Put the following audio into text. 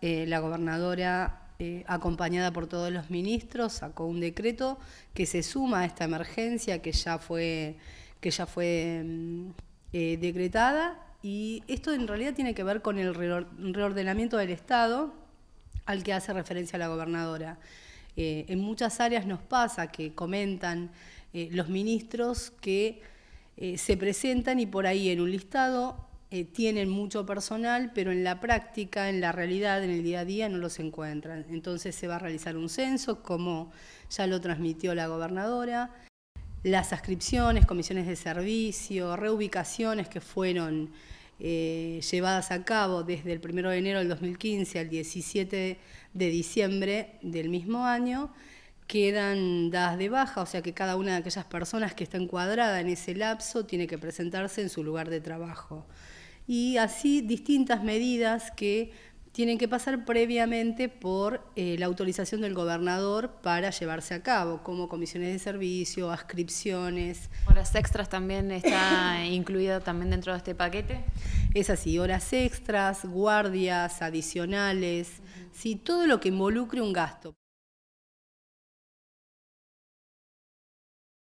Eh, la gobernadora, eh, acompañada por todos los ministros, sacó un decreto que se suma a esta emergencia que ya fue, que ya fue mm, eh, decretada. Y esto en realidad tiene que ver con el reordenamiento del Estado al que hace referencia la gobernadora. en muchas áreas nos pasa que comentan los ministros que se presentan y por ahí en un listado eh, tienen mucho personal, pero en la práctica, en la realidad, en el día a día, no los encuentran. Entonces se va a realizar un censo, como ya lo transmitió la gobernadora, las ascripciones, comisiones de servicio, reubicaciones que fueron eh, llevadas a cabo desde el 1 de enero del 2015 al 17 de diciembre del mismo año, quedan dadas de baja, o sea que cada una de aquellas personas que está encuadrada en ese lapso tiene que presentarse en su lugar de trabajo. Y así distintas medidas que tienen que pasar previamente por eh, la autorización del gobernador para llevarse a cabo, como comisiones de servicio, ascripciones. ¿Horas extras también está incluida también dentro de este paquete? Es así, horas extras, guardias adicionales, todo lo que involucre un gasto.